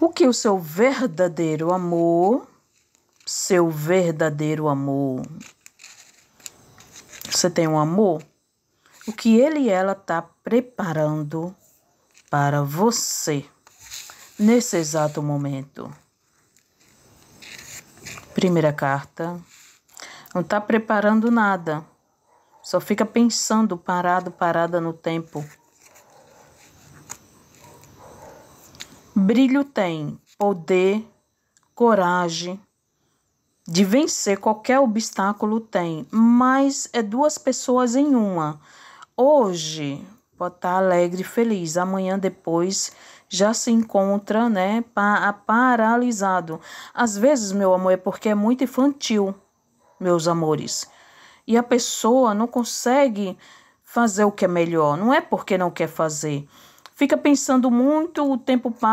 O que o seu verdadeiro amor, seu verdadeiro amor, você tem um amor? O que ele e ela está preparando para você nesse exato momento? Primeira carta. Não está preparando nada. Só fica pensando parado, parada no tempo. Brilho tem poder, coragem de vencer qualquer obstáculo tem, mas é duas pessoas em uma. Hoje pode estar alegre e feliz, amanhã depois já se encontra, né, para paralisado. Às vezes, meu amor, é porque é muito infantil, meus amores. E a pessoa não consegue fazer o que é melhor, não é porque não quer fazer. Fica pensando muito, o tempo passa